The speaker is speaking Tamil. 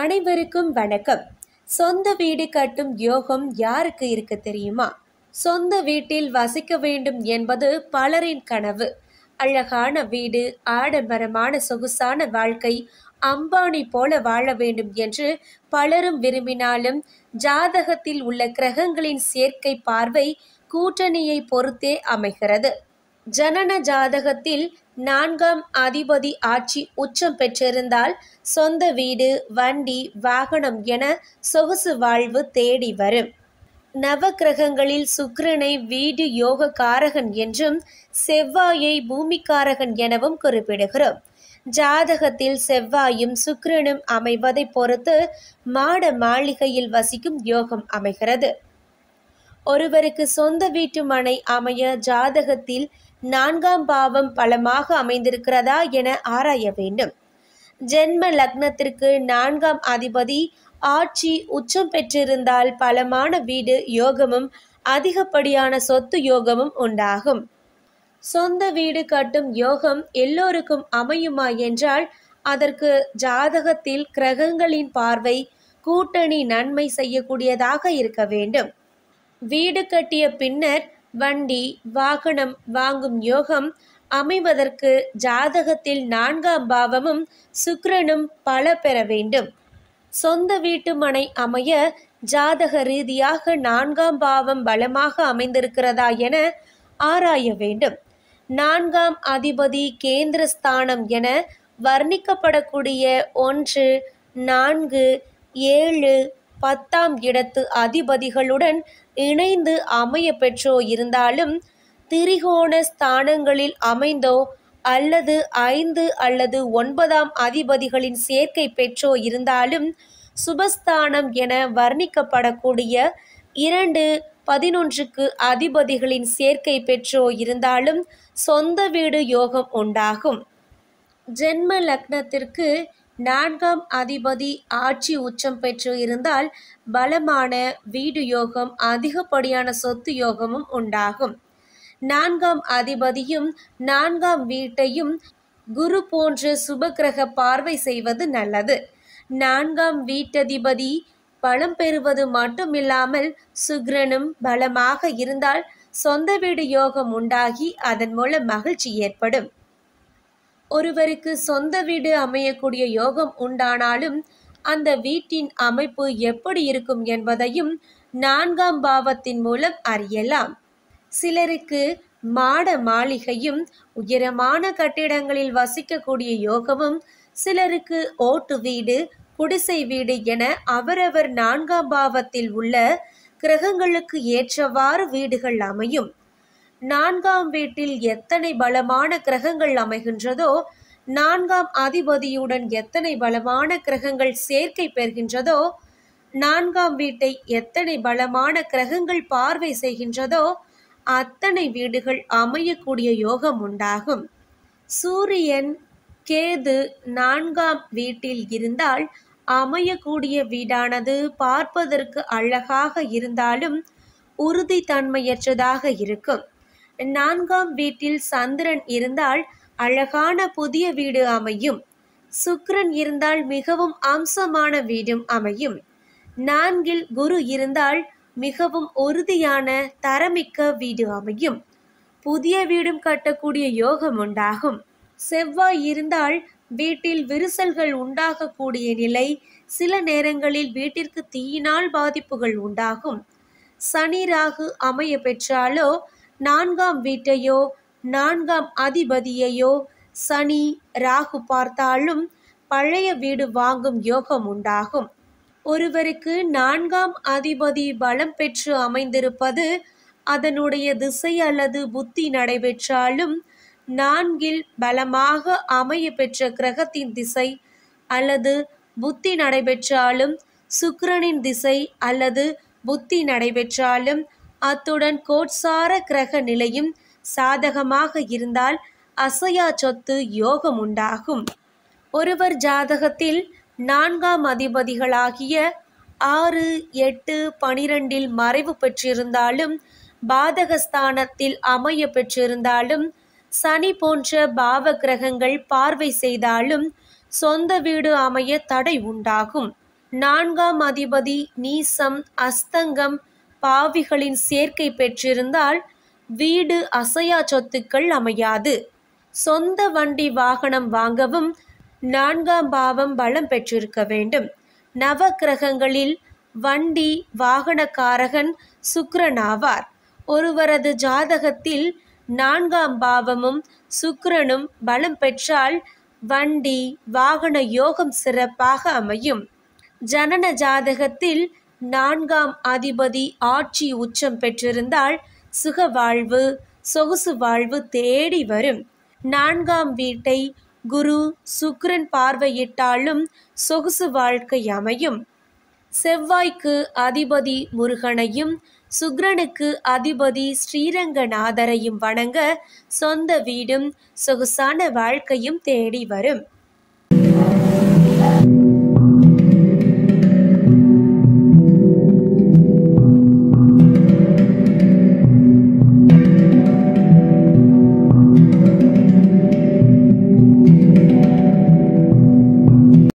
அனைவருக்கும் வணக்கம் சொந்த வீடு கட்டும் யோகம் யாருக்கு இருக்க தெரியுமா சொந்த வீட்டில் வசிக்க வேண்டும் என்பது பலரின் கனவு அழகான வீடு ஆடம்பரமான சொகுசான வாழ்க்கை அம்பானி போல வாழ வேண்டும் என்று பலரும் விரும்பினாலும் ஜாதகத்தில் உள்ள கிரகங்களின் சேர்க்கை பார்வை கூட்டணியை பொறுத்தே அமைகிறது ஜனன ஜாதகத்தில் நான்காம் அதிபதி ஆட்சி உச்சம் பெற்றிருந்தால் சொந்த வீடு வண்டி வாகனம் என சொகுசு வாழ்வு தேடி வரும் நவ கிரகங்களில் சுக்கிரனை வீடு யோக காரகன் என்றும் செவ்வாயை பூமிக்காரகன் எனவும் குறிப்பிடுகிறோம் ஜாதகத்தில் செவ்வாயும் சுக்கிரனும் அமைவதை பொறுத்து மாட மாளிகையில் வசிக்கும் யோகம் அமைகிறது ஒருவருக்கு சொந்த வீட்டு மனை அமைய ஜாதகத்தில் நான்காம் பாவம் பலமாக அமைந்திருக்கிறதா என ஆராய வேண்டும் ஜென்ம லக்னத்திற்கு நான்காம் அதிபதி ஆட்சி உச்சம் பெற்றிருந்தால் பலமான வீடு யோகமும் அதிகப்படியான சொத்து யோகமும் உண்டாகும் சொந்த வீடு கட்டும் யோகம் எல்லோருக்கும் அமையுமா என்றால் அதற்கு ஜாதகத்தில் கிரகங்களின் பார்வை கூட்டணி நன்மை செய்யக்கூடியதாக இருக்க வேண்டும் வீடு கட்டிய பின்னர் வண்டி வாகனம் வாங்கும் யோகம் அமைவதற்கு ஜாதகத்தில் நான்காம் பாவமும் சுக்ரனும் பல பெற வேண்டும் சொந்த வீட்டு மனை அமைய ஜாதக ரீதியாக நான்காம் பாவம் பலமாக அமைந்திருக்கிறதா என ஆராய வேண்டும் நான்காம் அதிபதி கேந்திரஸ்தானம் என வர்ணிக்கப்படக்கூடிய ஒன்று நான்கு ஏழு பத்தாம் இடத்து அதிபதிகளுடன் இணைந்து அமைய பெற்றோ இருந்தாலும் திரிகோண ஸ்தானங்களில் அமைந்தோ அல்லது ஐந்து அல்லது ஒன்பதாம் அதிபதிகளின் சேர்க்கை பெற்றோ இருந்தாலும் சுபஸ்தானம் என வர்ணிக்கப்படக்கூடிய இரண்டு பதினொன்றுக்கு அதிபதிகளின் சேர்க்கை பெற்றோ இருந்தாலும் சொந்த வீடு யோகம் உண்டாகும் ஜென்ம லக்னத்திற்கு நான்காம் அதிபதி ஆட்சி உச்சம் பெற்று இருந்தால் பலமான வீடு யோகம் அதிகப்படியான சொத்து யோகமும் உண்டாகும் நான்காம் அதிபதியும் நான்காம் வீட்டையும் குரு போன்ற சுபக்கிரக பார்வை செய்வது நல்லது நான்காம் வீட்டதிபதி பலம் பெறுவது மட்டுமில்லாமல் சுக்ரனும் பலமாக இருந்தால் சொந்த வீடு யோகம் உண்டாகி அதன் மூலம் மகிழ்ச்சி ஏற்படும் ஒருவருக்கு சொந்த வீடு அமையக்கூடிய யோகம் உண்டானாலும் அந்த வீட்டின் அமைப்பு எப்படி இருக்கும் என்பதையும் நான்காம் பாவத்தின் மூலம் அறியலாம் சிலருக்கு மாட மாளிகையும் உயரமான கட்டிடங்களில் வசிக்கக்கூடிய யோகமும் சிலருக்கு ஓட்டு வீடு குடிசை வீடு என அவரவர் நான்காம் பாவத்தில் உள்ள கிரகங்களுக்கு ஏற்றவாறு வீடுகள் அமையும் நான்காம் வீட்டில் எத்தனை பலமான கிரகங்கள் அமைகின்றதோ நான்காம் அதிபதியுடன் எத்தனை பலமான கிரகங்கள் சேர்க்கை பெறுகின்றதோ நான்காம் வீட்டை எத்தனை பலமான கிரகங்கள் பார்வை செய்கின்றதோ அத்தனை வீடுகள் அமையக்கூடிய யோகம் உண்டாகும் சூரியன் கேது நான்காம் வீட்டில் இருந்தால் அமையக்கூடிய வீடானது பார்ப்பதற்கு அழகாக இருந்தாலும் உறுதித்தன்மையற்றதாக இருக்கும் நான்காம் வீட்டில் சந்திரன் இருந்தால் அழகான புதிய வீடு அமையும் சுக்ரன் இருந்தால் மிகவும் அம்சமான வீடும் அமையும் நான்கில் குரு இருந்தால் மிகவும் உறுதியான தரமிக்க வீடு அமையும் புதிய வீடும் கட்டக்கூடிய யோகம் உண்டாகும் செவ்வாய் இருந்தால் வீட்டில் விரிசல்கள் உண்டாகக்கூடிய நிலை சில நேரங்களில் வீட்டிற்கு தீயினால் பாதிப்புகள் உண்டாகும் சனி ராகு அமைய பெற்றாலோ நான்காம் வீட்டையோ நான்காம் அதிபதியையோ சனி ராகு பார்த்தாலும் பழைய வீடு வாங்கும் யோகம் உண்டாகும் ஒருவருக்கு நான்காம் அதிபதி பலம் பெற்று அமைந்திருப்பது அதனுடைய திசை அல்லது புத்தி நடைபெற்றாலும் நான்கில் பலமாக அமைய பெற்ற கிரகத்தின் திசை அல்லது புத்தி நடைபெற்றாலும் சுக்கிரனின் திசை அல்லது புத்தி நடைபெற்றாலும் அத்துடன் கோட்சார கிரக நிலையும் சாதகமாக இருந்தால் அசையா சொத்து யோகம் உண்டாகும் ஒருவர் ஜாதகத்தில் நான்காம் அதிபதிகளாகிய ஆறு எட்டு பனிரெண்டில் மறைவு பெற்றிருந்தாலும் பாதகஸ்தானத்தில் அமைய பெற்றிருந்தாலும் சனி போன்ற பாவ கிரகங்கள் பார்வை செய்தாலும் சொந்த வீடு அமைய தடை உண்டாகும் நான்காம் அதிபதி நீசம் அஸ்தங்கம் பாவிகளின் சேர்க்கை பெற்றிருந்தால் வீடு அசையா சொத்துக்கள் அமையாது சொந்த வண்டி வாகனம் வாங்கவும் நான்காம் பாவம் பலம் பெற்றிருக்க வேண்டும் நவ கிரகங்களில் வண்டி வாகனக்காரகன் சுக்ரனாவார் ஒருவரது ஜாதகத்தில் நான்காம் பாவமும் சுக்ரனும் பலம் பெற்றால் வண்டி வாகன யோகம் சிறப்பாக அமையும் ஜனன ஜாதகத்தில் நான்காம் அதிபதி ஆட்சி உச்சம் பெற்றிருந்தால் சுக வாழ்வு சொகுசு வாழ்வு தேடி வரும் நான்காம் வீட்டை குரு சுக்ரன் பார்வையிட்டாலும் சொகுசு வாழ்க்கை அமையும் செவ்வாய்க்கு அதிபதி முருகனையும் சுக்ரனுக்கு அதிபதி ஸ்ரீரங்கநாதரையும் வணங்க சொந்த வீடும் சொகுசான வாழ்க்கையும் தேடி வரும்